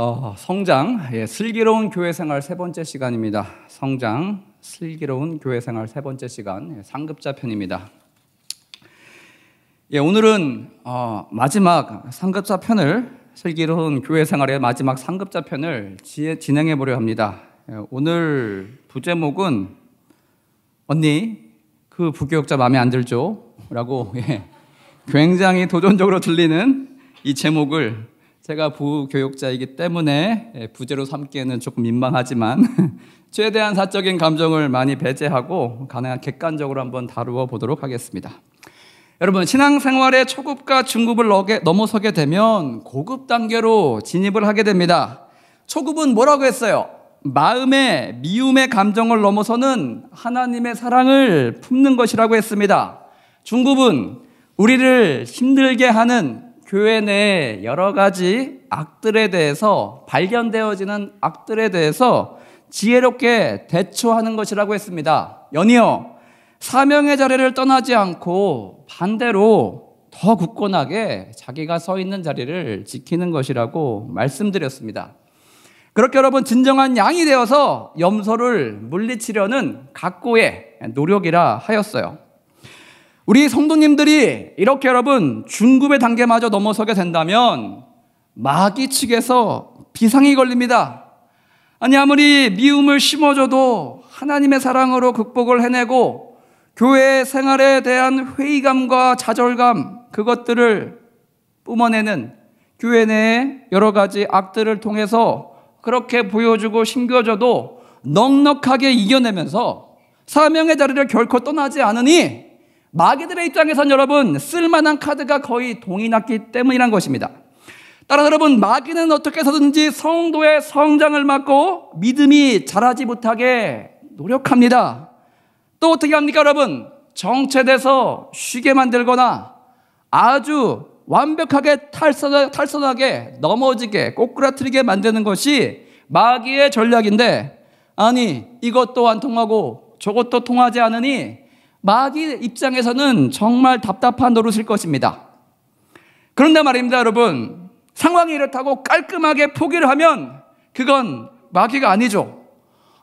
어, 성장, 예, 슬기로운 교회 생활 세 번째 시간입니다. 성장, 슬기로운 교회 생활 세 번째 시간, 예, 상급자 편입니다. 예, 오늘은 어, 마지막 상급자 편을 슬기로운 교회 생활의 마지막 상급자 편을 지, 진행해 보려 합니다. 예, 오늘 부제목은 언니 그 부교역자 마음에 안 들죠?라고 예, 굉장히 도전적으로 들리는 이 제목을 제가 부교육자이기 때문에 예, 부재로 삼기에는 조금 민망하지만 최대한 사적인 감정을 많이 배제하고 가능한 객관적으로 한번 다루어 보도록 하겠습니다. 여러분 신앙생활에 초급과 중급을 넘어서게 되면 고급 단계로 진입을 하게 됩니다. 초급은 뭐라고 했어요? 마음의 미움의 감정을 넘어서는 하나님의 사랑을 품는 것이라고 했습니다. 중급은 우리를 힘들게 하는 교회 내 여러 가지 악들에 대해서 발견되어지는 악들에 대해서 지혜롭게 대처하는 것이라고 했습니다. 연이어 사명의 자리를 떠나지 않고 반대로 더 굳건하게 자기가 서 있는 자리를 지키는 것이라고 말씀드렸습니다. 그렇게 여러분 진정한 양이 되어서 염소를 물리치려는 각고의 노력이라 하였어요. 우리 성도님들이 이렇게 여러분 중급의 단계마저 넘어서게 된다면 마귀 측에서 비상이 걸립니다. 아니, 아무리 미움을 심어줘도 하나님의 사랑으로 극복을 해내고 교회 생활에 대한 회의감과 좌절감 그것들을 뿜어내는 교회 내의 여러 가지 악들을 통해서 그렇게 보여주고 심겨져도 넉넉하게 이겨내면서 사명의 자리를 결코 떠나지 않으니 마귀들의 입장에선 여러분 쓸만한 카드가 거의 동이 났기 때문이란 것입니다. 따라서 여러분 마귀는 어떻게 해서든지 성도의 성장을 막고 믿음이 자라지 못하게 노력합니다. 또 어떻게 합니까 여러분? 정체돼서 쉬게 만들거나 아주 완벽하게 탈선, 탈선하게 넘어지게 꼬꾸라트리게 만드는 것이 마귀의 전략인데 아니 이것도 안 통하고 저것도 통하지 않으니 마귀 입장에서는 정말 답답한 노릇일 것입니다. 그런데 말입니다, 여러분. 상황이 이렇다고 깔끔하게 포기를 하면 그건 마귀가 아니죠.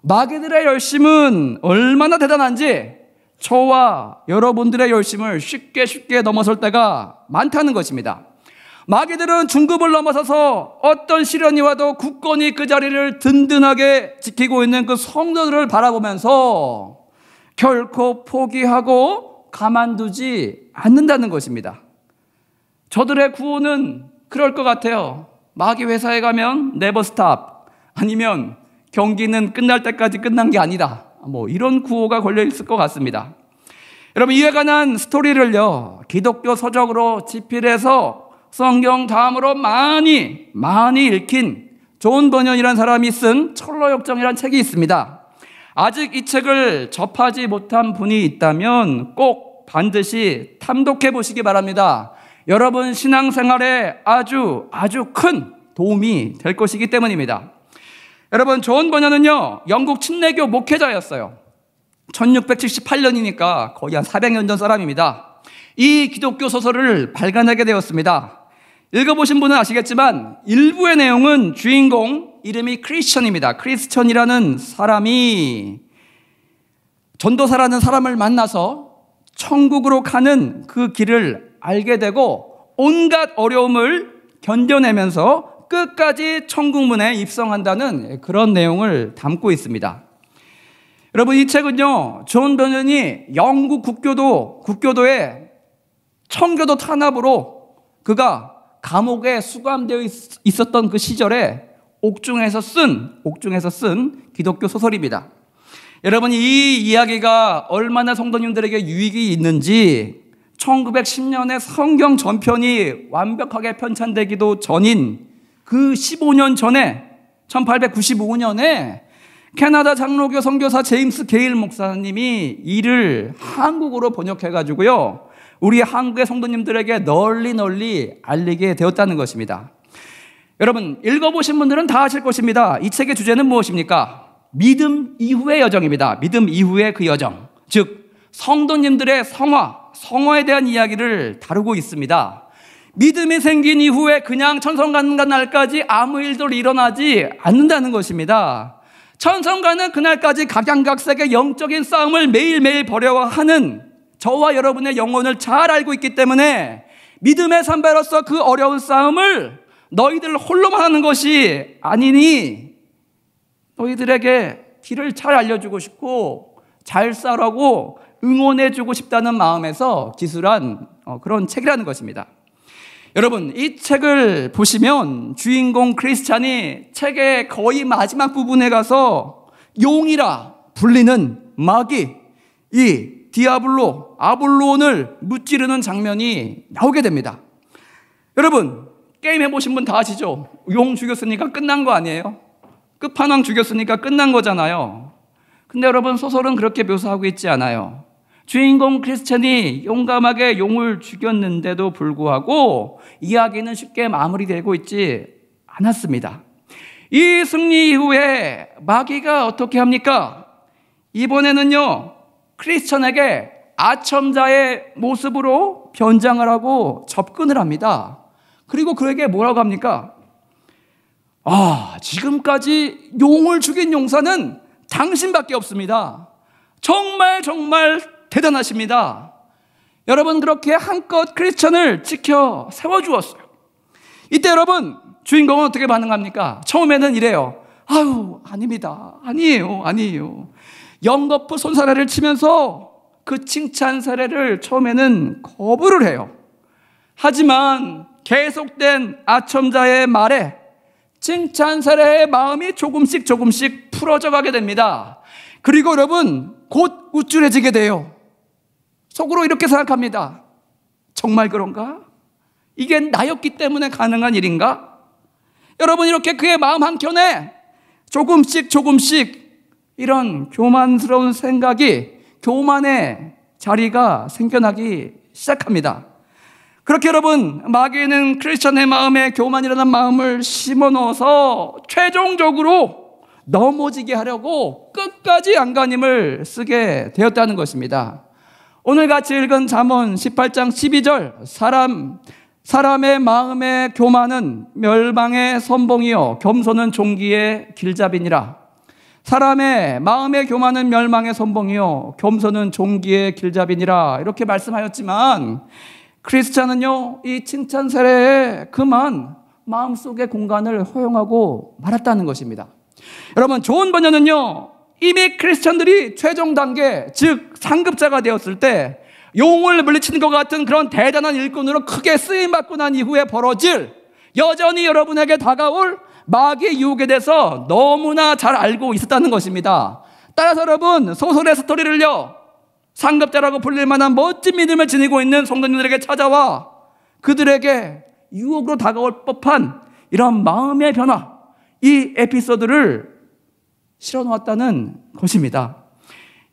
마귀들의 열심은 얼마나 대단한지 저와 여러분들의 열심을 쉽게 쉽게 넘어설 때가 많다는 것입니다. 마귀들은 중급을 넘어서서 어떤 시련이 와도 굳건히 그 자리를 든든하게 지키고 있는 그 성도들을 바라보면서 결코 포기하고 가만두지 않는다는 것입니다. 저들의 구호는 그럴 것 같아요. 마귀 회사에 가면 네버 스탑 아니면 경기는 끝날 때까지 끝난 게 아니다. 뭐 이런 구호가 걸려 있을 것 같습니다. 여러분 이에 관한 스토리를요. 기독교 서적으로 집필해서 성경 다음으로 많이 많이 읽힌 존 번연이라는 사람이 쓴 철로 역정이라는 책이 있습니다. 아직 이 책을 접하지 못한 분이 있다면 꼭 반드시 탐독해 보시기 바랍니다. 여러분 신앙생활에 아주 아주 큰 도움이 될 것이기 때문입니다. 여러분 존 번연은요 영국 친례교 목회자였어요. 1678년이니까 거의 한 400년 전 사람입니다. 이 기독교 소설을 발간하게 되었습니다. 읽어보신 분은 아시겠지만 일부의 내용은 주인공 이름이 크리스천입니다. 크리스천이라는 사람이 전도사라는 사람을 만나서 천국으로 가는 그 길을 알게 되고 온갖 어려움을 견뎌내면서 끝까지 천국문에 입성한다는 그런 내용을 담고 있습니다. 여러분 이 책은요 존 변현이 영국 국교도 국교도의 청교도 탄압으로 그가 감옥에 수감되어 있었던 그 시절에 옥중에서 쓴 옥중에서 쓴 기독교 소설입니다. 여러분 이 이야기가 얼마나 성도님들에게 유익이 있는지 1910년에 성경 전편이 완벽하게 편찬되기도 전인 그 15년 전에 1895년에 캐나다 장로교 선교사 제임스 게일 목사님이 이를 한국어로 번역해 가지고요. 우리 한국의 성도님들에게 널리 널리 알리게 되었다는 것입니다. 여러분, 읽어보신 분들은 다 아실 것입니다. 이 책의 주제는 무엇입니까? 믿음 이후의 여정입니다. 믿음 이후의 그 여정. 즉, 성도님들의 성화, 성화에 대한 이야기를 다루고 있습니다. 믿음이 생긴 이후에 그냥 천성 가는 날까지 아무 일도 일어나지 않는다는 것입니다. 천성 가는 그날까지 각양각색의 영적인 싸움을 매일매일 벌여야 하는 저와 여러분의 영혼을 잘 알고 있기 때문에 믿음의 선배로서 그 어려운 싸움을 너희들 홀로만 하는 것이 아니니 너희들에게 길을 잘 알려주고 싶고 잘 싸라고 응원해주고 싶다는 마음에서 기술한 어, 그런 책이라는 것입니다. 여러분, 이 책을 보시면 주인공 크리스찬이 책의 거의 마지막 부분에 가서 용이라 불리는 마귀, 이 디아블로, 아볼론을 무찌르는 장면이 나오게 됩니다. 여러분, 게임 해보신 분 다 아시죠? 용 죽였으니까 끝난 거 아니에요? 끝판왕 죽였으니까 끝난 거잖아요. 근데 여러분, 소설은 그렇게 묘사하고 있지 않아요. 주인공 크리스천이 용감하게 용을 죽였는데도 불구하고 이야기는 쉽게 마무리되고 있지 않았습니다. 이 승리 이후에 마귀가 어떻게 합니까? 이번에는요, 크리스천에게 아첨자의 모습으로 변장을 하고 접근을 합니다. 그리고 그에게 뭐라고 합니까? 아, 지금까지 용을 죽인 용사는 당신밖에 없습니다. 정말 정말 대단하십니다. 여러분 그렇게 한껏 크리스천을 지켜 세워 주었어요. 이때 여러분 주인공은 어떻게 반응합니까? 처음에는 이래요. 아유, 아닙니다. 아니에요. 아니에요. 영거푸 손사래를 치면서 그 칭찬 사례를 처음에는 거부를 해요. 하지만 계속된 아첨자의 말에 칭찬 사례의 마음이 조금씩 조금씩 풀어져 가게 됩니다. 그리고 여러분 곧 우쭐해지게 돼요. 속으로 이렇게 생각합니다. 정말 그런가? 이게 나였기 때문에 가능한 일인가? 여러분 이렇게 그의 마음 한켠에 조금씩 조금씩 이런 교만스러운 생각이 교만의 자리가 생겨나기 시작합니다. 그렇게 여러분, 마귀는 크리스천의 마음에 교만이라는 마음을 심어 넣어서 최종적으로 넘어지게 하려고 끝까지 안간힘을 쓰게 되었다는 것입니다. 오늘 같이 읽은 잠언 18장 12절, 사람, 사람의 마음의 교만은 멸망의 선봉이요, 겸손은 종기의 길잡이니라. 사람의 마음의 교만은 멸망의 선봉이요 겸손은 종기의 길잡이니라 이렇게 말씀하였지만 크리스찬은요 이 칭찬 세례에 그만 마음속의 공간을 허용하고 말았다는 것입니다. 여러분 좋은 번역은요 이미 크리스천들이 최종 단계 즉 상급자가 되었을 때 용을 물리치는 것 같은 그런 대단한 일꾼으로 크게 쓰임 받고 난 이후에 벌어질 여전히 여러분에게 다가올 마귀의 유혹에 대해서 너무나 잘 알고 있었다는 것입니다. 따라서 여러분, 소설의 스토리를요, 상급자라고 불릴 만한 멋진 믿음을 지니고 있는 성도님들에게 찾아와 그들에게 유혹으로 다가올 법한 이런 마음의 변화, 이 에피소드를 실어 놓았다는 것입니다.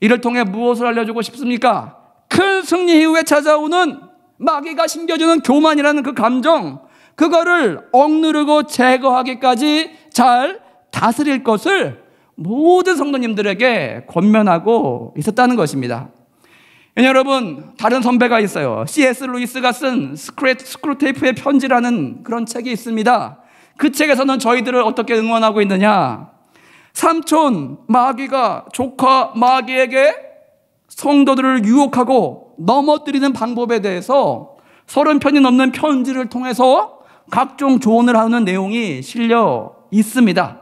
이를 통해 무엇을 알려주고 싶습니까? 큰 승리 이후에 찾아오는 마귀가 심겨주는 교만이라는 그 감정, 그거를 억누르고 제거하기까지 잘 다스릴 것을 모든 성도님들에게 권면하고 있었다는 것입니다. 예, 여러분, 다른 선배가 있어요. C.S. 루이스가 쓴 스크루테이프의 편지라는 그런 책이 있습니다. 그 책에서는 저희들을 어떻게 응원하고 있느냐. 삼촌 마귀가 조카 마귀에게 성도들을 유혹하고 넘어뜨리는 방법에 대해서 서른 편이 넘는 편지를 통해서 각종 조언을 하는 내용이 실려 있습니다.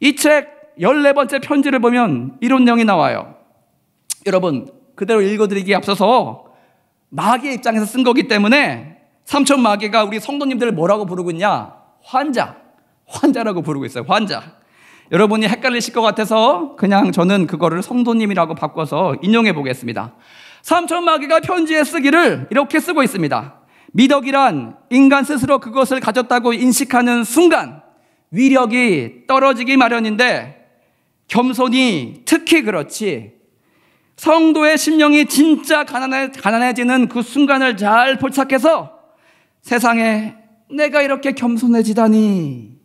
이 책 14번째 편지를 보면 이런 내용이 나와요. 여러분, 그대로 읽어드리기에 앞서서 마귀의 입장에서 쓴 거기 때문에 삼천 마귀가 우리 성도님들을 뭐라고 부르고 있냐? 환자. 환자라고 부르고 있어요. 환자. 여러분이 헷갈리실 것 같아서 그냥 저는 그거를 성도님이라고 바꿔서 인용해 보겠습니다. 삼천마귀가 편지에 쓰기를 이렇게 쓰고 있습니다. 미덕이란 인간 스스로 그것을 가졌다고 인식하는 순간 위력이 떨어지기 마련인데 겸손이 특히 그렇지. 성도의 심령이 진짜 가난해, 가난해지는 그 순간을 잘 포착해서 세상에 내가 이렇게 겸손해지다니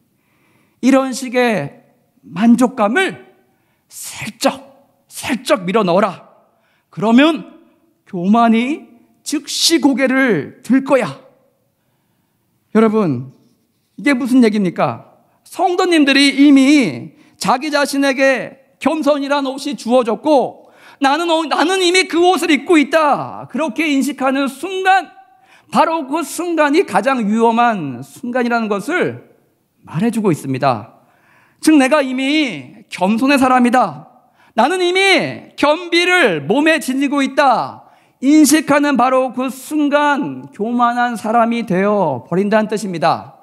이런 식의 만족감을 살짝, 살짝 밀어 넣어라. 그러면 교만이 즉시 고개를 들 거야. 여러분, 이게 무슨 얘기입니까? 성도님들이 이미 자기 자신에게 겸손이란 옷이 주어졌고 나는, 나는 이미 그 옷을 입고 있다. 그렇게 인식하는 순간, 바로 그 순간이 가장 위험한 순간이라는 것을 말해주고 있습니다. 즉, 내가 이미 겸손의 사람이다. 나는 이미 겸비를 몸에 지니고 있다. 인식하는 바로 그 순간 교만한 사람이 되어 버린다는 뜻입니다.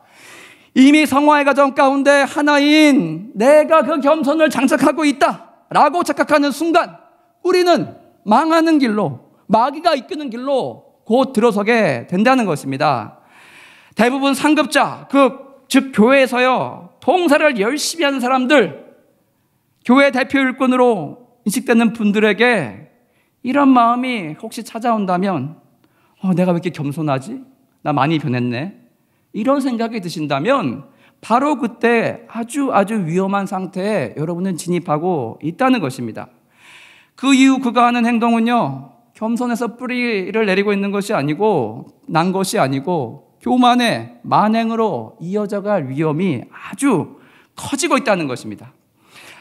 이미 성화의 과정 가운데 하나인 내가 그 겸손을 장착하고 있다 라고 착각하는 순간 우리는 망하는 길로 마귀가 이끄는 길로 곧 들어서게 된다는 것입니다. 대부분 상급자, 그즉 교회에서요 통사를 열심히 하는 사람들, 교회 대표 일꾼으로 인식되는 분들에게 이런 마음이 혹시 찾아온다면, 어, 내가 왜 이렇게 겸손하지? 나 많이 변했네. 이런 생각이 드신다면, 바로 그때 아주 아주 위험한 상태에 여러분은 진입하고 있다는 것입니다. 그 이후 그가 하는 행동은요, 겸손에서 뿌리를 내리고 있는 것이 아니고, 난 것이 아니고, 교만의 만행으로 이어져갈 위험이 아주 커지고 있다는 것입니다.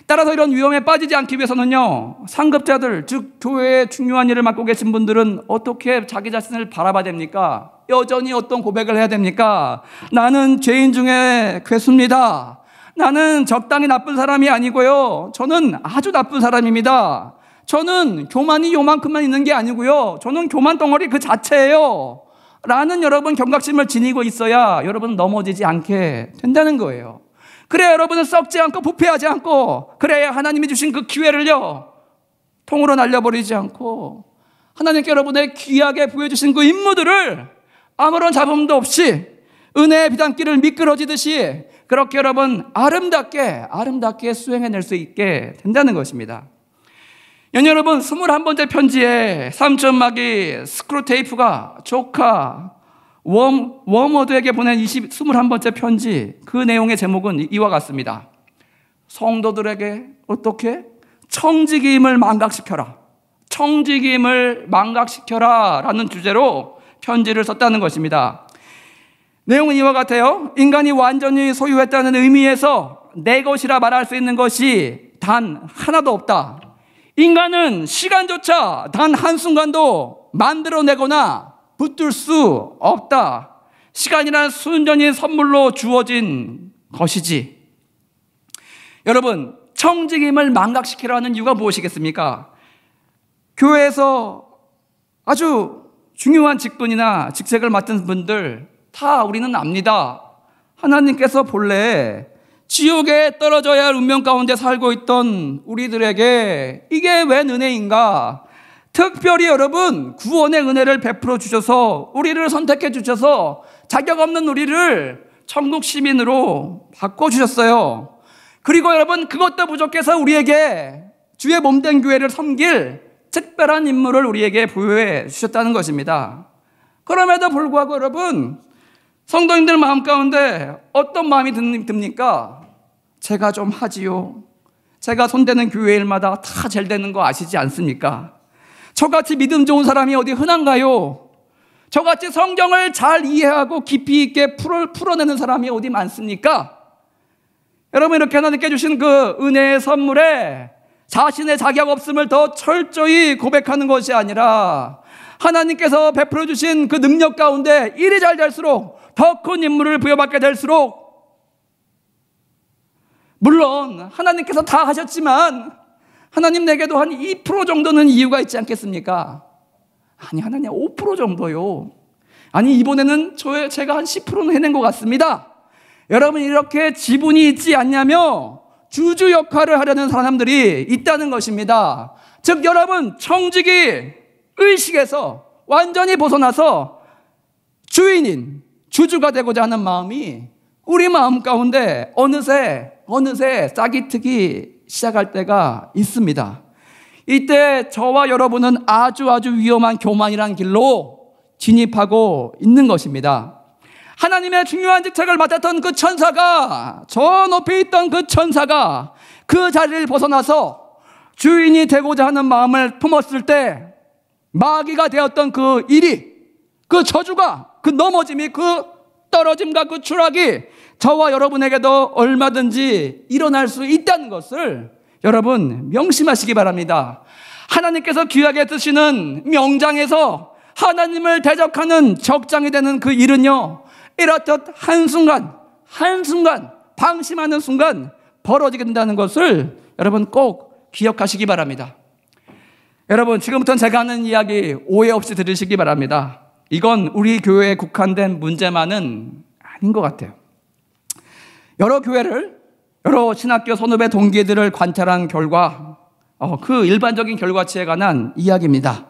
따라서 이런 위험에 빠지지 않기 위해서는요, 상급자들, 즉, 교회의 중요한 일을 맡고 계신 분들은 어떻게 자기 자신을 바라봐야 됩니까? 여전히 어떤 고백을 해야 됩니까? 나는 죄인 중에 괴수입니다. 나는 적당히 나쁜 사람이 아니고요. 저는 아주 나쁜 사람입니다. 저는 교만이 요만큼만 있는 게 아니고요. 저는 교만 덩어리 그 자체예요. 라는 여러분 경각심을 지니고 있어야 여러분 넘어지지 않게 된다는 거예요. 그래야 여러분은 썩지 않고 부패하지 않고 그래야 하나님이 주신 그 기회를요 통으로 날려버리지 않고 하나님께 여러분의 귀하게 보여주신 그 임무들을 아무런 잡음도 없이 은혜의 비단길을 미끄러지듯이 그렇게 여러분 아름답게 아름답게 수행해낼 수 있게 된다는 것입니다. 여러분 21번째 편지에 삼촌막이 스크루테이프가 조카 웜, 워드에게 보낸 20, 21번째 편지 그 내용의 제목은 이와 같습니다. 성도들에게 어떻게 청지기임을 망각시켜라. 청지기임을 망각시켜라. 라는 주제로 편지를 썼다는 것입니다. 내용은 이와 같아요. 인간이 완전히 소유했다는 의미에서 내 것이라 말할 수 있는 것이 단 하나도 없다. 인간은 시간조차 단 한순간도 만들어내거나 붙들 수 없다. 시간이란 순전히 선물로 주어진 것이지. 여러분, 청지임을 망각시키라는 이유가 무엇이겠습니까? 교회에서 아주 중요한 직분이나 직책을 맡은 분들 다 우리는 압니다. 하나님께서 본래 지옥에 떨어져야 할 운명 가운데 살고 있던 우리들에게 이게 웬 은혜인가? 특별히 여러분 구원의 은혜를 베풀어 주셔서 우리를 선택해 주셔서 자격 없는 우리를 천국 시민으로 바꿔 주셨어요. 그리고 여러분 그것도 부족해서 우리에게 주의 몸된 교회를 섬길 특별한 임무를 우리에게 부여해 주셨다는 것입니다. 그럼에도 불구하고 여러분 성도님들 마음 가운데 어떤 마음이 듭니까? 제가 좀 하지요. 제가 손대는 교회 일마다 다 잘 되는 거 아시지 않습니까? 저같이 믿음 좋은 사람이 어디 흔한가요? 저같이 성경을 잘 이해하고 깊이 있게 풀어, 풀어내는 사람이 어디 많습니까? 여러분 이렇게 하나님께 주신 그 은혜의 선물에 자신의 자격 없음을 더 철저히 고백하는 것이 아니라 하나님께서 베풀어 주신 그 능력 가운데 일이 잘 될수록 더 큰 임무를 부여받게 될수록 물론 하나님께서 다 하셨지만 하나님 내게도 한 2% 정도는 이유가 있지 않겠습니까? 아니, 하나님 5% 정도요. 아니, 이번에는 저, 제가 한 10%는 해낸 것 같습니다. 여러분, 이렇게 지분이 있지 않냐며 주주 역할을 하려는 사람들이 있다는 것입니다. 즉, 여러분, 청직이 의식에서 완전히 벗어나서 주인인 주주가 되고자 하는 마음이 우리 마음 가운데 어느새, 어느새 싹이 트기 시작할 때가 있습니다. 이때 저와 여러분은 아주 아주 위험한 교만이란 길로 진입하고 있는 것입니다. 하나님의 중요한 직책을 맡았던 그 천사가 저 높이 있던 그 천사가 그 자리를 벗어나서 주인이 되고자 하는 마음을 품었을 때 마귀가 되었던 그 일이 그 저주가 그 넘어짐이 그 떨어짐과 그 추락이 저와 여러분에게도 얼마든지 일어날 수 있다는 것을 여러분 명심하시기 바랍니다. 하나님께서 귀하게 드시는 명장에서 하나님을 대적하는 적장이 되는 그 일은요, 이렇듯 한순간, 한순간, 방심하는 순간 벌어지게 된다는 것을 여러분 꼭 기억하시기 바랍니다. 여러분, 지금부터는 제가 하는 이야기 오해 없이 들으시기 바랍니다. 이건 우리 교회에 국한된 문제만은 아닌 것 같아요. 여러 교회를 여러 신학교 선후배 동기들을 관찰한 결과 어, 그 일반적인 결과치에 관한 이야기입니다.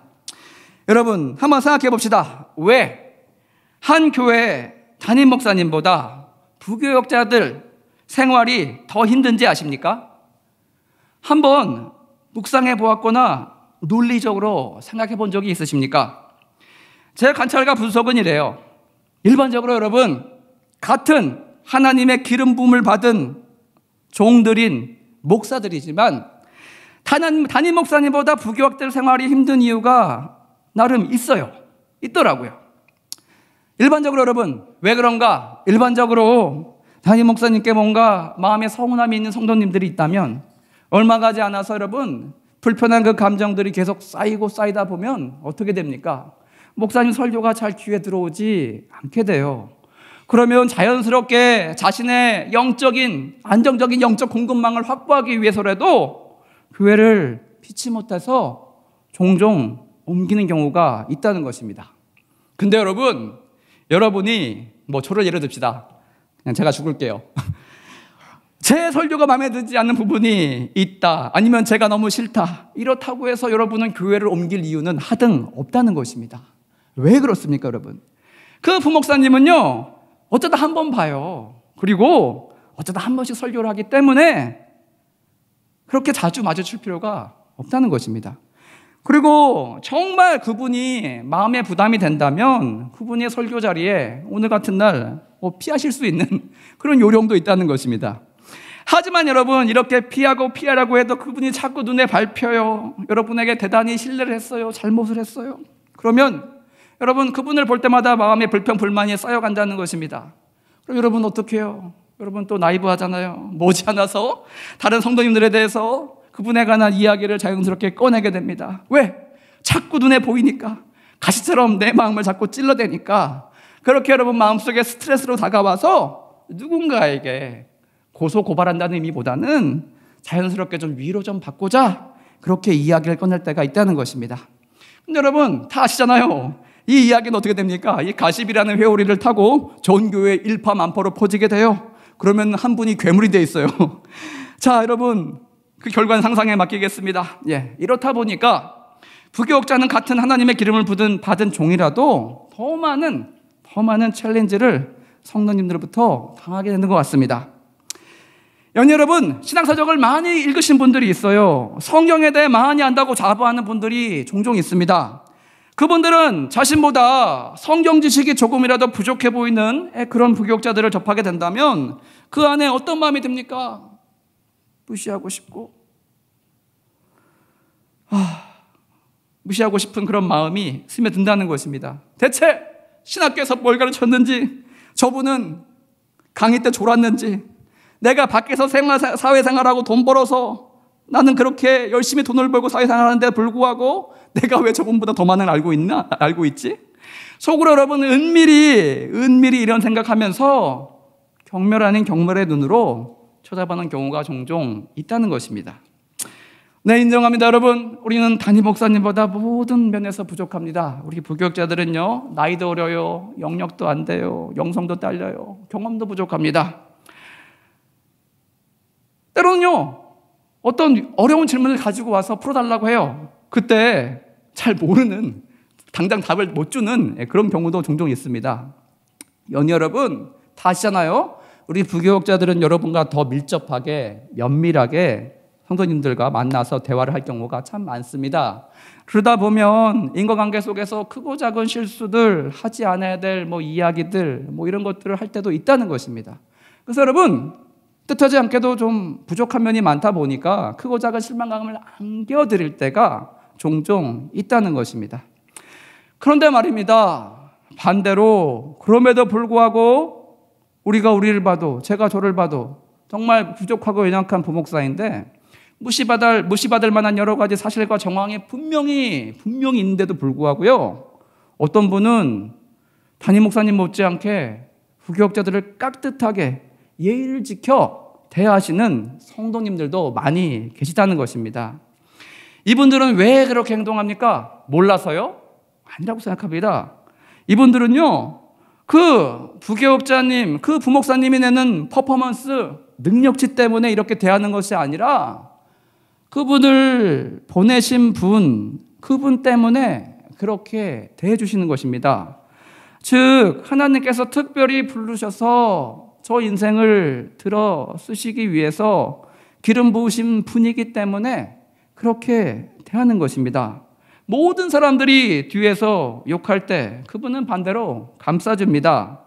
여러분 한번 생각해 봅시다. 왜 한 교회 담임 목사님보다 부교역자들 생활이 더 힘든지 아십니까? 한번 묵상해 보았거나 논리적으로 생각해 본 적이 있으십니까? 제 관찰과 분석은 이래요. 일반적으로 여러분, 같은 하나님의 기름 부음을 받은 종들인 목사들이지만 단임, 단임 목사님보다 부교학들 생활이 힘든 이유가 나름 있어요. 있더라고요. 일반적으로 여러분, 왜 그런가? 일반적으로 담임 목사님께 뭔가 마음에 서운함이 있는 성도님들이 있다면 얼마 가지 않아서 여러분, 불편한 그 감정들이 계속 쌓이고 쌓이다 보면 어떻게 됩니까? 목사님 설교가 잘 귀에 들어오지 않게 돼요. 그러면 자연스럽게 자신의 영적인, 안정적인 영적 공급망을 확보하기 위해서라도 교회를 피치 못해서 종종 옮기는 경우가 있다는 것입니다. 근데 여러분, 여러분이 뭐 저를 예를 듭시다. 그냥 제가 죽을게요. 제 설교가 마음에 들지 않는 부분이 있다. 아니면 제가 너무 싫다. 이렇다고 해서 여러분은 교회를 옮길 이유는 하등 없다는 것입니다. 왜 그렇습니까, 여러분? 그 부목사님은요, 어쩌다 한 번 봐요. 그리고 어쩌다 한 번씩 설교를 하기 때문에 그렇게 자주 마주칠 필요가 없다는 것입니다. 그리고 정말 그분이 마음에 부담이 된다면 그분의 설교 자리에 오늘 같은 날 뭐 피하실 수 있는 그런 요령도 있다는 것입니다. 하지만 여러분 이렇게 피하고 피하라고 해도 그분이 자꾸 눈에 밟혀요. 여러분에게 대단히 신뢰를 했어요. 잘못을 했어요. 그러면 여러분 그분을 볼 때마다 마음에 불평 불만이 쌓여간다는 것입니다. 그럼 여러분 어떻 해요? 여러분 또 나이브 하잖아요. 머지않아서 다른 성도님들에 대해서 그분에 관한 이야기를 자연스럽게 꺼내게 됩니다. 왜? 자꾸 눈에 보이니까 가시처럼 내 마음을 자꾸 찔러대니까 그렇게 여러분 마음속에 스트레스로 다가와서 누군가에게 고소 고발한다는 의미보다는 자연스럽게 좀 위로 좀 받고자 그렇게 이야기를 꺼낼 때가 있다는 것입니다. 근데 여러분 다 아시잖아요. 이 이야기는 어떻게 됩니까? 이 가십이라는 회오리를 타고 좋 교회 일파만파로 퍼지게 돼요. 그러면 한 분이 괴물이 돼 있어요. 자, 여러분. 그 결과는 상상에 맡기겠습니다. 예. 이렇다 보니까 부교역자는 같은 하나님의 기름을 부든 받은 종이라도 더 많은, 더 많은 챌린지를 성도님들부터 당하게 되는 것 같습니다. 연 여러분, 신앙서적을 많이 읽으신 분들이 있어요. 성경에 대해 많이 안다고 자부하는 분들이 종종 있습니다. 그분들은 자신보다 성경 지식이 조금이라도 부족해 보이는 그런 부교육자들을 접하게 된다면 그 안에 어떤 마음이 듭니까? 무시하고 싶고, 아, 무시하고 싶은 그런 마음이 스며든다는 것입니다. 대체 신학교에서 뭘 가르쳤는지, 저분은 강의 때 졸았는지, 내가 밖에서 생활, 사회생활하고 돈 벌어서 나는 그렇게 열심히 돈을 벌고 사회생활하는데 불구하고 내가 왜 저분보다 더 많은 알고 있나? 알고 있지? 속으로 여러분 은밀히 은밀히 이런 생각하면서 경멸 아닌 경멸의 눈으로 쳐다보는 경우가 종종 있다는 것입니다. 네, 인정합니다. 여러분, 우리는 단임 목사님보다 모든 면에서 부족합니다. 우리 부교육자들은요, 나이도 어려요, 영역도 안 돼요, 영성도 딸려요, 경험도 부족합니다. 때로는요, 어떤 어려운 질문을 가지고 와서 풀어달라고 해요. 그때 잘 모르는, 당장 답을 못 주는 예, 그런 경우도 종종 있습니다. 연 여러분, 다 아시잖아요? 우리 부교육자들은 여러분과 더 밀접하게, 면밀하게 성도님들과 만나서 대화를 할 경우가 참 많습니다. 그러다 보면 인과관계 속에서 크고 작은 실수들, 하지 않아야 될 뭐 이야기들, 뭐 이런 것들을 할 때도 있다는 것입니다. 그래서 여러분, 뜻하지 않게도 좀 부족한 면이 많다 보니까 크고 작은 실망감을 안겨드릴 때가 종종 있다는 것입니다. 그런데 말입니다. 반대로 그럼에도 불구하고 우리가 우리를 봐도 제가 저를 봐도 정말 부족하고 연약한 부목사인데 무시받을 무시받을 만한 여러 가지 사실과 정황이 분명히 분명히 있는데도 불구하고요. 어떤 분은 담임 목사님 못지않게 후교역자들을 깍듯하게 예의를 지켜 대하시는 성도님들도 많이 계시다는 것입니다. 이분들은 왜 그렇게 행동합니까? 몰라서요? 아니라고 생각합니다. 이분들은요, 그 부교육자님, 그 부목사님이 내는 퍼포먼스, 능력치 때문에 이렇게 대하는 것이 아니라 그분을 보내신 분, 그분 때문에 그렇게 대해주시는 것입니다. 즉, 하나님께서 특별히 부르셔서 저 인생을 들어 쓰시기 위해서 기름 부으신 분이기 때문에 그렇게 대하는 것입니다. 모든 사람들이 뒤에서 욕할 때 그분은 반대로 감싸줍니다.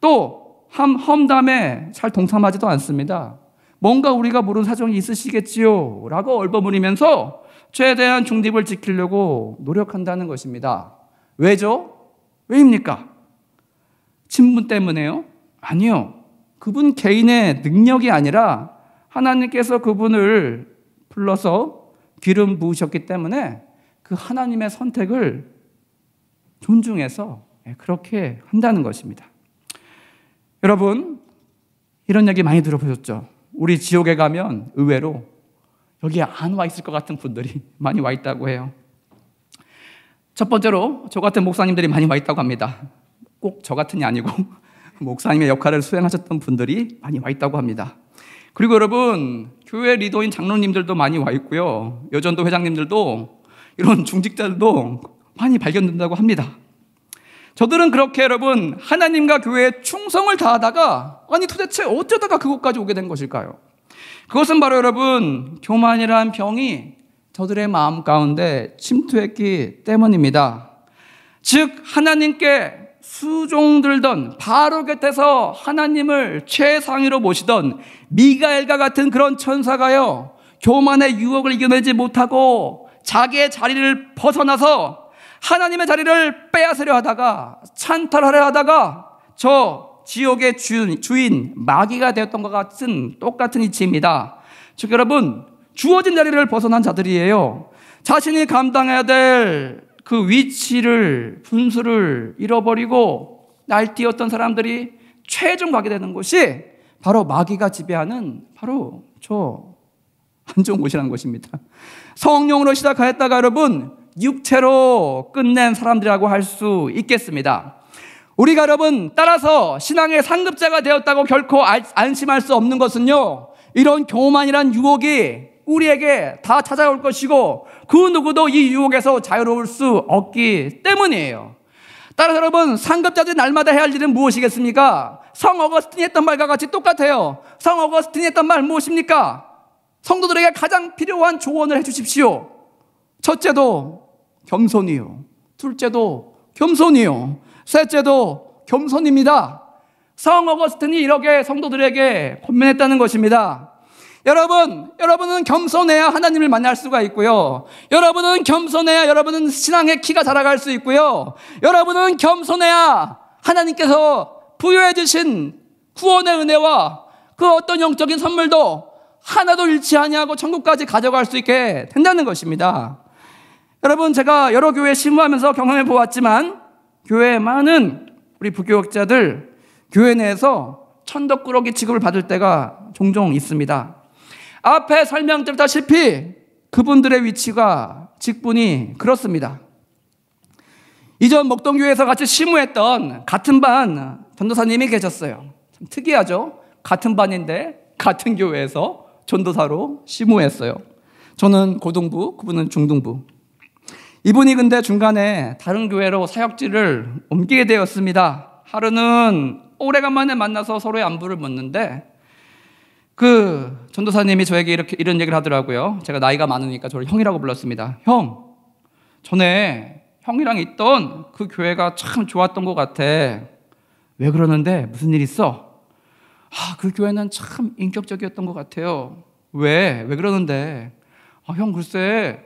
또 험담에 잘 동참하지도 않습니다. 뭔가 우리가 모르는 사정이 있으시겠지요? 라고 얼버무리면서 최대한 중립을 지키려고 노력한다는 것입니다. 왜죠? 왜입니까? 친분 때문에요? 아니요. 그분 개인의 능력이 아니라 하나님께서 그분을 불러서 기름 부으셨기 때문에 그 하나님의 선택을 존중해서 예, 그렇게 한다는 것입니다. 여러분, 이런 얘기 많이 들어보셨죠? 우리 지옥에 가면 의외로 여기 안 와 있을 것 같은 분들이 많이 와 있다고 해요. 첫 번째로 저 같은 목사님들이 많이 와 있다고 합니다. 꼭 저 같은이 아니고 목사님의 역할을 수행하셨던 분들이 많이 와 있다고 합니다. 그리고 여러분, 교회 리더인 장로님들도 많이 와 있고요. 여전도 회장님들도 이런 중직자들도 많이 발견된다고 합니다. 저들은 그렇게 여러분, 하나님과 교회에 충성을 다하다가, 아니 도대체 어쩌다가 그곳까지 오게 된 것일까요? 그것은 바로 여러분, 교만이란 병이 저들의 마음 가운데 침투했기 때문입니다. 즉, 하나님께 수종들던 바로 곁에서 하나님을 최상위로 모시던 미가엘과 같은 그런 천사가요, 교만의 유혹을 이겨내지 못하고 자기의 자리를 벗어나서 하나님의 자리를 빼앗으려 하다가 찬탈하려 하다가 저 지옥의 주인, 주인 마귀가 되었던 것 같은 똑같은 이치입니다. 즉 여러분 주어진 자리를 벗어난 자들이에요. 자신이 감당해야 될그 위치를, 분수를 잃어버리고 날뛰었던 사람들이 최종 가게 되는 곳이 바로 마귀가 지배하는 바로 저안 좋은 곳이라는 것입니다. 성령으로 시작하였다가 여러분, 육체로 끝낸 사람들이라고 할 수 있겠습니다. 우리가 여러분, 따라서 신앙의 상급자가 되었다고 결코 안심할 수 없는 것은요, 이런 교만이란 유혹이 우리에게 다 찾아올 것이고 그 누구도 이 유혹에서 자유로울 수 없기 때문이에요. 따라서 여러분 상급자들 날마다 해야 할 일은 무엇이겠습니까? 성 어거스틴이 했던 말과 같이 똑같아요. 성 어거스틴이 했던 말 무엇입니까? 성도들에게 가장 필요한 조언을 해주십시오. 첫째도 겸손이요. 둘째도 겸손이요. 셋째도 겸손입니다. 성 어거스틴이 이렇게 성도들에게 권면했다는 것입니다. 여러분, 여러분은 겸손해야 하나님을 만날 수가 있고요. 여러분은 겸손해야 여러분은 신앙의 키가 자라갈 수 있고요. 여러분은 겸손해야 하나님께서 부여해 주신 구원의 은혜와 그 어떤 영적인 선물도 하나도 잃지 아니하고 천국까지 가져갈 수 있게 된다는 것입니다. 여러분 제가 여러 교회 실무하면서 경험해 보았지만 교회 많은 우리 부교역자들 교회 내에서 천덕꾸러기 취급을 받을 때가 종종 있습니다. 앞에 설명드렸다시피 그분들의 위치가 직분이 그렇습니다. 이전 목동교회에서 같이 심우했던 같은 반 전도사님이 계셨어요. 참 특이하죠? 같은 반인데 같은 교회에서 전도사로 심우했어요. 저는 고등부, 그분은 중등부. 이분이 근데 중간에 다른 교회로 사역지를 옮기게 되었습니다. 하루는 오래간만에 만나서 서로의 안부를 묻는데 그 전도사님이 저에게 이렇게 이런 얘기를 하더라고요. 제가 나이가 많으니까 저를 형이라고 불렀습니다. 형, 전에 형이랑 있던 그 교회가 참 좋았던 것 같아. 왜 그러는데? 무슨 일 있어? 아, 그 교회는 참 인격적이었던 것 같아요. 왜? 왜 그러는데? 아, 형, 글쎄,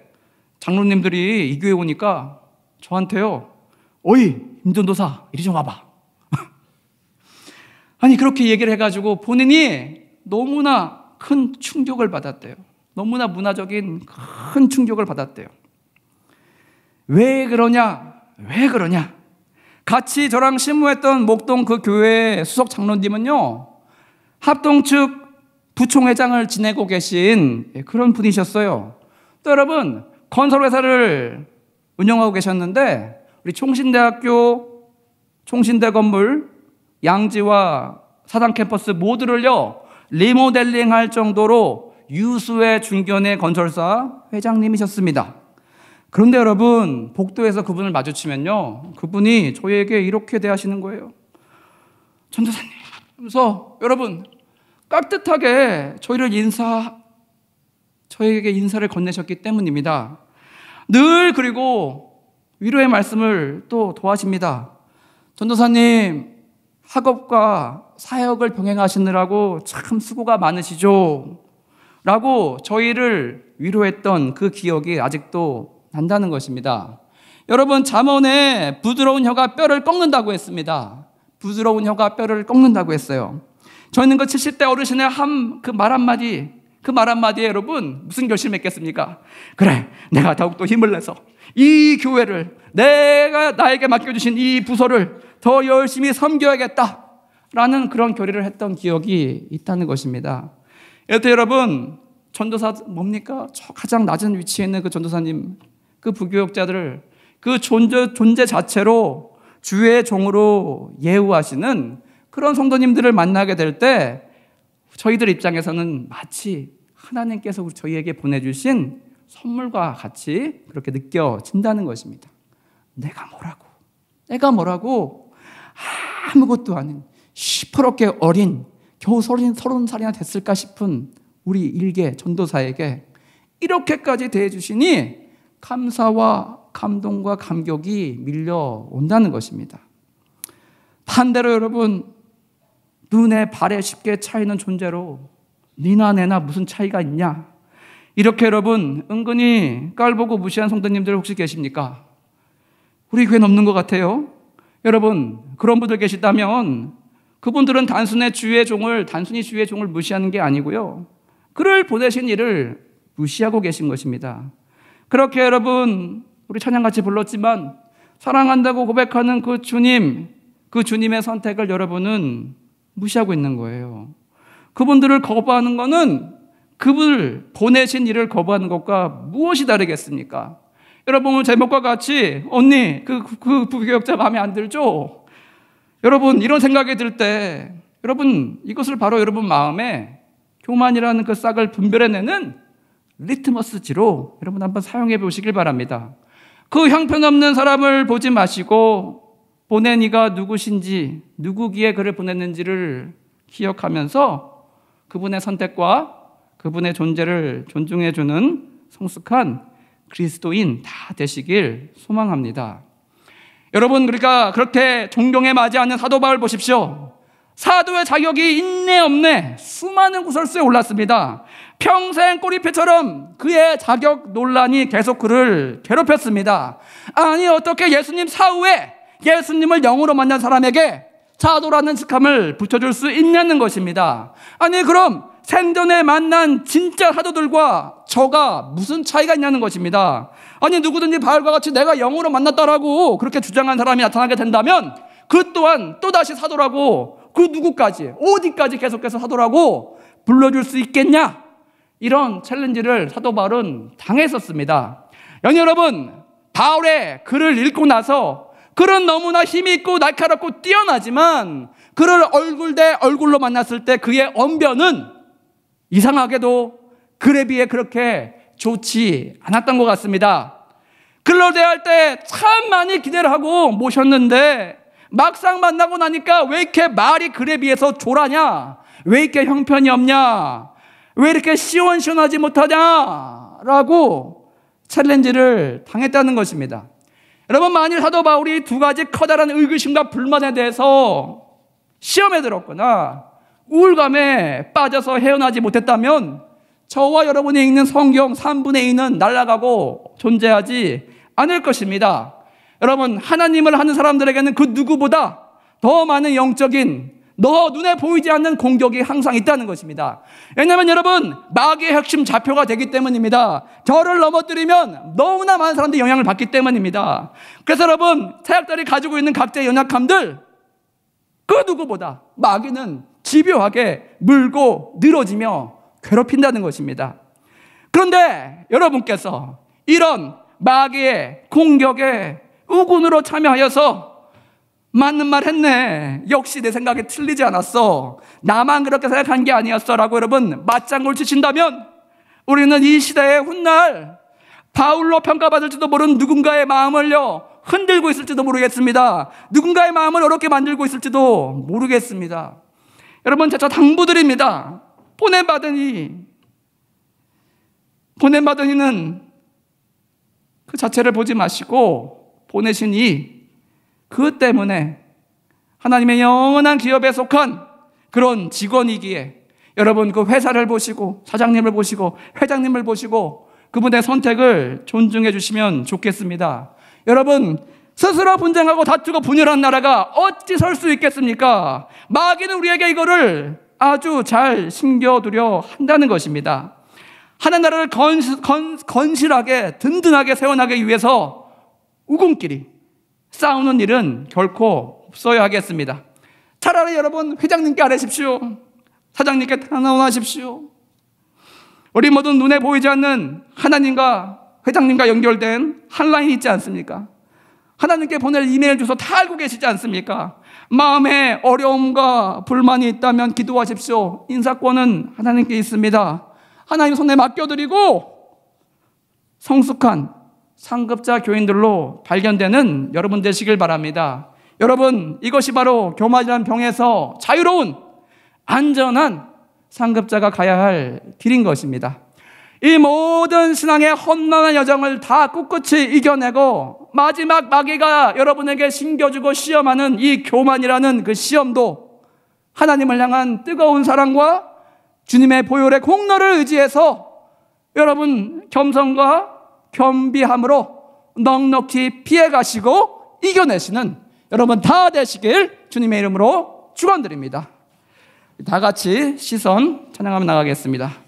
장로님들이 이 교회 오니까 저한테요, 어이, 임전도사, 이리 좀 와봐. 아니, 그렇게 얘기를 해가지고 본인이 너무나 큰 충격을 받았대요. 너무나 문화적인 큰 충격을 받았대요. 왜 그러냐? 왜 그러냐? 같이 저랑 신무했던 목동 그 교회 수석 장로님은요, 합동 측 부총회장을 지내고 계신 예, 그런 분이셨어요. 또 여러분, 건설회사를 운영하고 계셨는데, 우리 총신대학교, 총신대 건물, 양지와 사당 캠퍼스 모두를요, 리모델링 할 정도로 유수의 중견의 건설사 회장님이셨습니다. 그런데 여러분, 복도에서 그분을 마주치면요. 그분이 저에게 이렇게 대하시는 거예요. 전도사님. 하면서 여러분, 깍듯하게 저희를 인사, 저에게 인사를 건네셨기 때문입니다. 늘 그리고 위로의 말씀을 또 도하십니다. 전도사님, 학업과 사역을 병행하시느라고 참 수고가 많으시죠. 라고 저희를 위로했던 그 기억이 아직도 난다는 것입니다. 여러분, 잠언에 부드러운 혀가 뼈를 꺾는다고 했습니다. 부드러운 혀가 뼈를 꺾는다고 했어요. 저희는 그 70대 어르신의 한, 그 말 한마디, 그 말 한마디에 여러분, 무슨 결심 했겠습니까? 그래, 내가 더욱더 힘을 내서 이 교회를, 내가 나에게 맡겨주신 이 부서를 더 열심히 섬겨야겠다. 라는 그런 교리를 했던 기억이 있다는 것입니다. 여튼 여러분, 전도사 뭡니까? 가장 낮은 위치에 있는 그 전도사님, 그 부교역자들을 그 존재, 존재 자체로 주의 종으로 예우하시는 그런 성도님들을 만나게 될 때 저희들 입장에서는 마치 하나님께서 저희에게 보내주신 선물과 같이 그렇게 느껴진다는 것입니다. 내가 뭐라고? 내가 뭐라고? 아무것도 아닌 시퍼렇게 어린 겨우 서른, 서른 살이나 됐을까 싶은 우리 일개 전도사에게 이렇게까지 대해주시니 감사와 감동과 감격이 밀려온다는 것입니다. 반대로 여러분, 눈에 발에 쉽게 차이는 존재로 니나 내나 무슨 차이가 있냐? 이렇게 여러분, 은근히 깔보고 무시한 성도님들 혹시 계십니까? 우리 교회 넘는 것 같아요? 여러분, 그런 분들 계시다면 그분들은 단순히 주의 종을, 단순히 주의 종을 무시하는 게 아니고요. 그를 보내신 일을 무시하고 계신 것입니다. 그렇게 여러분, 우리 찬양같이 불렀지만, 사랑한다고 고백하는 그 주님, 그 주님의 선택을 여러분은 무시하고 있는 거예요. 그분들을 거부하는 것은 그분을 보내신 일을 거부하는 것과 무엇이 다르겠습니까? 여러분 제목과 같이 언니 그그 그 부교역자 마음에 안 들죠? 여러분, 이런 생각이 들 때, 여러분, 이것을 바로 여러분 마음에 교만이라는 그 싹을 분별해내는 리트머스지로 여러분 한번 사용해 보시길 바랍니다. 그 형편없는 사람을 보지 마시고 보낸 이가 누구신지, 누구기에 그를 보냈는지를 기억하면서 그분의 선택과 그분의 존재를 존중해주는 성숙한 그리스도인 다 되시길 소망합니다. 여러분 그러니까 그렇게 존경에 맞지 않는 사도 바울 보십시오. 사도의 자격이 있네 없네 수많은 구설수에 올랐습니다. 평생 꼬리표처럼 그의 자격 논란이 계속 그를 괴롭혔습니다. 아니 어떻게 예수님 사후에 예수님을 영으로 만난 사람에게 사도라는 직함을 붙여줄 수 있냐는 것입니다. 아니 그럼 생전에 만난 진짜 사도들과 저가 무슨 차이가 있냐는 것입니다. 아니 누구든지 바울과 같이 내가 영으로 만났다라고 그렇게 주장한 사람이 나타나게 된다면 그 또한 또다시 사도라고 그 누구까지 어디까지 계속해서 사도라고 불러줄 수 있겠냐? 이런 챌린지를 사도 바울은 당했었습니다. 연 여러분, 바울의 글을 읽고 나서 그런 너무나 힘이 있고 날카롭고 뛰어나지만 그를 얼굴 대 얼굴로 만났을 때 그의 언변은 이상하게도 그에 비해 그렇게 좋지 않았던 것 같습니다. 글로 대할 때 참 많이 기대를 하고 모셨는데 막상 만나고 나니까 왜 이렇게 말이 그에 비해서 졸하냐? 왜 이렇게 형편이 없냐? 왜 이렇게 시원시원하지 못하냐? 라고 챌린지를 당했다는 것입니다. 여러분, 만일 사도 바울이 두 가지 커다란 의구심과 불만에 대해서 시험에 들었거나 우울감에 빠져서 헤어나지 못했다면 저와 여러분이 읽는 성경 3분의 2는 날아가고 존재하지 않을 것입니다. 여러분, 하나님을 하는 사람들에게는 그 누구보다 더 많은 영적인 너 눈에 보이지 않는 공격이 항상 있다는 것입니다. 왜냐하면 여러분 마귀의 핵심 좌표가 되기 때문입니다. 저를 넘어뜨리면 너무나 많은 사람들이 영향을 받기 때문입니다. 그래서 여러분 사약들이 가지고 있는 각자의 연약함들 그 누구보다 마귀는 집요하게 물고 늘어지며 괴롭힌다는 것입니다. 그런데 여러분께서 이런 마귀의 공격에 우군으로 참여하여서 맞는 말 했네. 역시 내 생각이 틀리지 않았어. 나만 그렇게 생각한 게 아니었어. 라고 여러분 맞장구를 치신다면 우리는 이 시대에 훗날 바울로 평가받을지도 모르 누군가의 마음을요, 흔들고 있을지도 모르겠습니다. 누군가의 마음을 어렵게 만들고 있을지도 모르겠습니다. 여러분, 제가 당부드립니다. 보내받으니보내받으니는그 자체를 보지 마시고 보내신 이, 그 때문에 하나님의 영원한 기업에 속한 그런 직원이기에 여러분 그 회사를 보시고 사장님을 보시고 회장님을 보시고 그분의 선택을 존중해 주시면 좋겠습니다. 여러분 스스로 분쟁하고 다투고 분열한 나라가 어찌 설 수 있겠습니까? 마귀는 우리에게 이거를 아주 잘 숨겨두려 한다는 것입니다. 하나 나라를 건실, 하게 든든하게 세워나기 위해서 우군끼리 싸우는 일은 결코 없어야 하겠습니다. 차라리 여러분 회장님께 아뢰십시오. 사장님께 탄원하십시오. 우리 모두 눈에 보이지 않는 하나님과 회장님과 연결된 한 라인이 있지 않습니까? 하나님께 보낼 이메일 주소 다 알고 계시지 않습니까? 마음에 어려움과 불만이 있다면 기도하십시오. 인사권은 하나님께 있습니다. 하나님 손에 맡겨드리고 성숙한 상급자 교인들로 발견되는 여러분 되시길 바랍니다. 여러분, 이것이 바로 교마이란 병에서 자유로운 안전한 상급자가 가야 할 길인 것입니다. 이 모든 신앙의 험난한 여정을 다 꿋꿋이 이겨내고 마지막 마귀가 여러분에게 신겨주고 시험하는 이 교만이라는 그 시험도 하나님을 향한 뜨거운 사랑과 주님의 보혈의 공로를 의지해서 여러분 겸손과 겸비함으로 넉넉히 피해가시고 이겨내시는 여러분 다 되시길 주님의 이름으로 축원드립니다. 다 같이 시선 찬양하며 나가겠습니다.